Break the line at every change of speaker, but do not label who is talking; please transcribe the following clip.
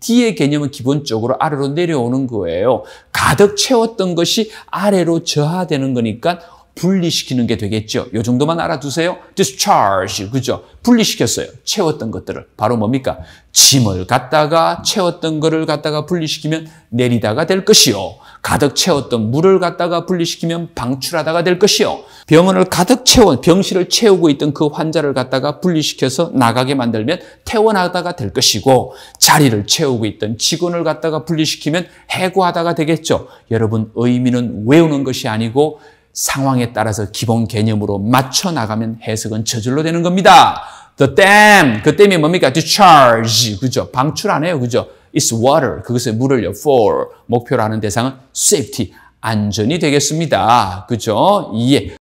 D의 개념은 기본적으로 아래로 내려오는 거예요. 가득 채웠던 것이 아래로 저하되는 거니까 분리시키는 게 되겠죠. 요 정도만 알아두세요. discharge, 그죠? 분리시켰어요. 채웠던 것들을. 바로 뭡니까? 짐을 갖다가 채웠던 거를 갖다가 분리시키면 내리다가 될 것이요. 가득 채웠던 물을 갖다가 분리시키면 방출하다가 될 것이요. 병원을 가득 채운 병실을 채우고 있던 그 환자를 갖다가 분리시켜서 나가게 만들면 퇴원하다가 될 것이고 자리를 채우고 있던 직원을 갖다가 분리시키면 해고하다가 되겠죠. 여러분 의미는 외우는 것이 아니고 상황에 따라서 기본 개념으로 맞춰 나가면 해석은 저절로 되는 겁니다. The dam, 그 댐이 뭡니까? The charge, 그죠? 방출 안 해요, 그죠? is water. 그것의 물을요. for 목표로 하는 대상은 safety 안전이
되겠습니다. 그죠? 예.